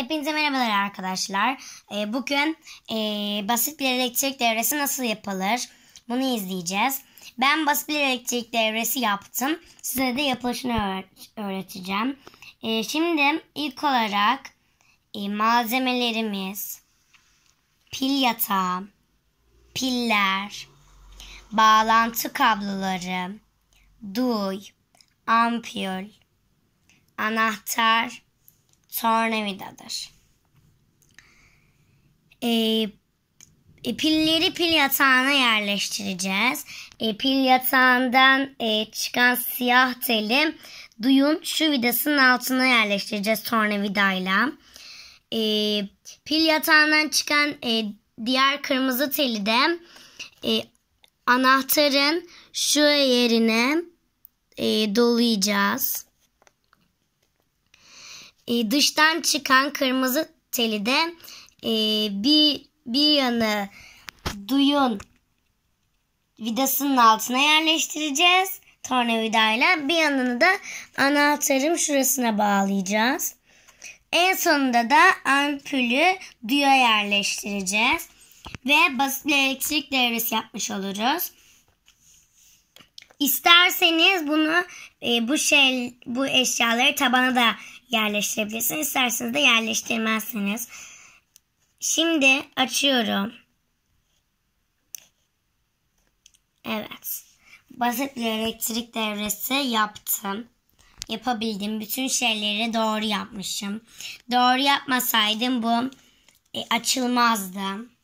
Hepinize merhabalar arkadaşlar. Ee, bugün e, basit bir elektrik devresi nasıl yapılır? Bunu izleyeceğiz. Ben basit bir elektrik devresi yaptım. Size de yapılışını öğreteceğim. Ee, şimdi ilk olarak e, malzemelerimiz pil yatağı, piller, bağlantı kabloları, duy, ampul, anahtar, tornavidadır. Ee, e, pilleri pil yatağına yerleştireceğiz. E, pil yatağından e, çıkan siyah telim duyun şu vidasının altına yerleştireceğiz tornavidayla. E, pil yatağından çıkan e, diğer kırmızı teli de e, anahtarın şu yerine e, dolayacağız. E, dıştan çıkan kırmızı teli de e, bir, bir yanı duyun vidasının altına yerleştireceğiz. Tornavidayla bir yanını da anahtarım şurasına bağlayacağız. En sonunda da ampülü duya yerleştireceğiz. Ve basit bir elektrik devresi yapmış oluruz. İsterseniz bunu e, bu şey bu eşyaları tabana da yerleştirebilirsiniz. İsterseniz de yerleştirmezsiniz. Şimdi açıyorum. Evet. Basit bir elektrik devresi yaptım. Yapabildim. Bütün şeyleri doğru yapmışım. Doğru yapmasaydım bu e, açılmazdı.